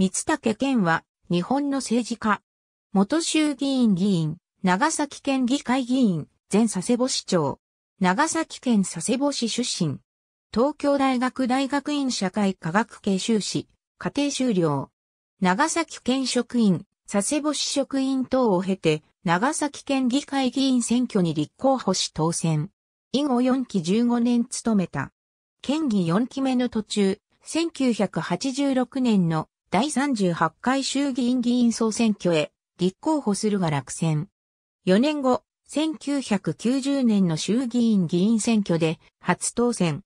三竹健は、日本の政治家。元衆議院議員、長崎県議会議員、前佐世保市長。長崎県佐世保市出身。東京大学大学院社会科学系修士、家庭修了。長崎県職員、佐世保市職員等を経て、長崎県議会議員選挙に立候補し当選。以後4期15年務めた。県議4期目の途中、1986年の第38回衆議院議員総選挙へ立候補するが落選。4年後、1990年の衆議院議員選挙で初当選。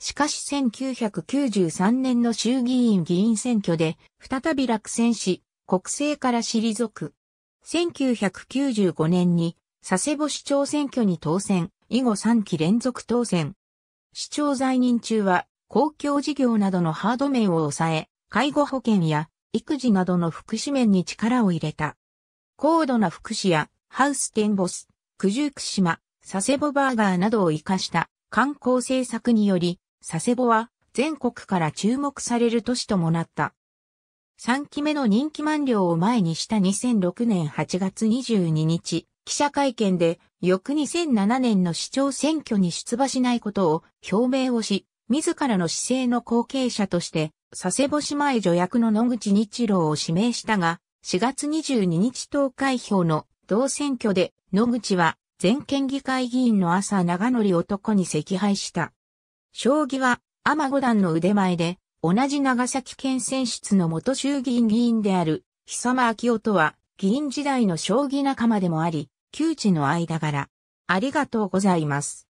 しかし1993年の衆議院議員選挙で再び落選し、国政から退く。1995年に佐世保市長選挙に当選、以後3期連続当選。市長在任中は公共事業などのハード面を抑え、介護保険や育児などの福祉面に力を入れた。高度な福祉やハウステンボス、九十九島、佐世保バーガーなどを活かした観光政策により、佐世保は全国から注目される都市ともなった。3期目の任期満了を前にした2006年8月22日、記者会見で、翌2007年の市長選挙に出馬しないことを表明をし、自らの市政の後継者として佐世保姉妹助役の野口日郎を指名したが、4月22日投開票の同選挙で野口は全県議会議員の朝長則男に惜敗した。将棋は天五段の腕前で、同じ長崎県選出の元衆議院議員である、久間昭夫とは、議員時代の将棋仲間でもあり、窮地の間柄。ありがとうございます。